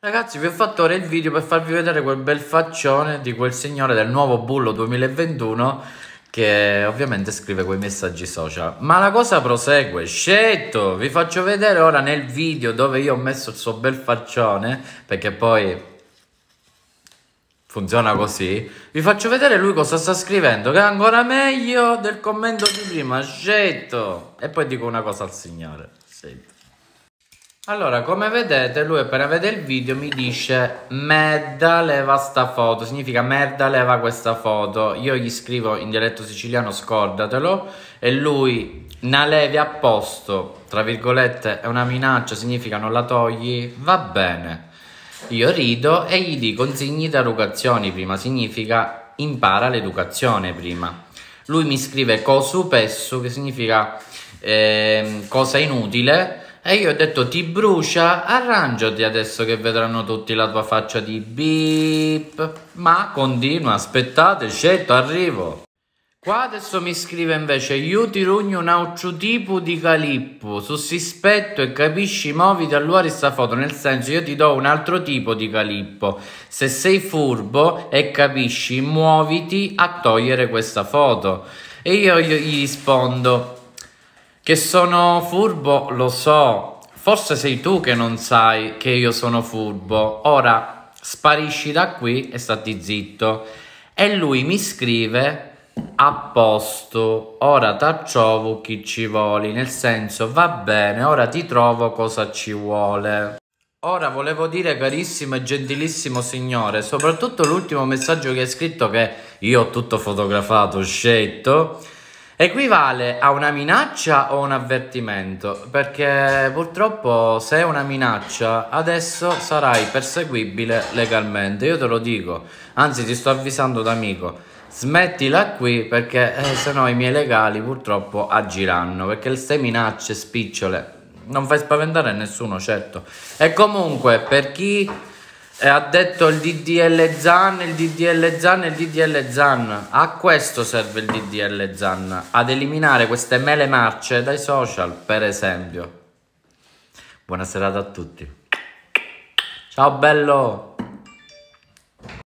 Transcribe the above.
Ragazzi vi ho fatto ora il video per farvi vedere quel bel faccione di quel signore del nuovo bullo 2021 che ovviamente scrive quei messaggi social ma la cosa prosegue scelto vi faccio vedere ora nel video dove io ho messo il suo bel faccione perché poi funziona così vi faccio vedere lui cosa sta scrivendo che è ancora meglio del commento di prima scelto e poi dico una cosa al signore scelto allora, come vedete, lui appena vede il video mi dice merda leva sta foto, significa merda leva questa foto. Io gli scrivo in dialetto siciliano scordatelo e lui na levi a posto, tra virgolette è una minaccia, significa non la togli, va bene. Io rido e gli dico insegni educazioni prima, significa impara l'educazione prima. Lui mi scrive cosu pesso, che significa eh, cosa inutile e io ho detto ti brucia, arrangiati adesso che vedranno tutti la tua faccia di beep. Ma continua, aspettate, certo, arrivo. Qua adesso mi scrive invece Io ti rugno un altro tipo di calippo Su sispetto e capisci Moviti all'uari sta foto Nel senso io ti do un altro tipo di calippo Se sei furbo e capisci Muoviti a togliere questa foto E io gli rispondo che sono furbo lo so, forse sei tu che non sai che io sono furbo. Ora sparisci da qui e stati zitto. E lui mi scrive a posto, ora tacciovo chi ci vuole, nel senso va bene, ora ti trovo cosa ci vuole. Ora volevo dire carissimo e gentilissimo signore, soprattutto l'ultimo messaggio che hai scritto che io ho tutto fotografato, scelto, equivale a una minaccia o un avvertimento? Perché purtroppo se è una minaccia adesso sarai perseguibile legalmente, io te lo dico, anzi ti sto avvisando d'amico, Smettila qui perché eh, sennò i miei legali purtroppo agiranno perché queste minacce spicciole non fai spaventare nessuno certo e comunque per chi e ha detto il DDL Zan, il DDL Zan, il DDL Zan. A questo serve il DDL Zan, ad eliminare queste mele marce dai social, per esempio. Buona serata a tutti. Ciao bello!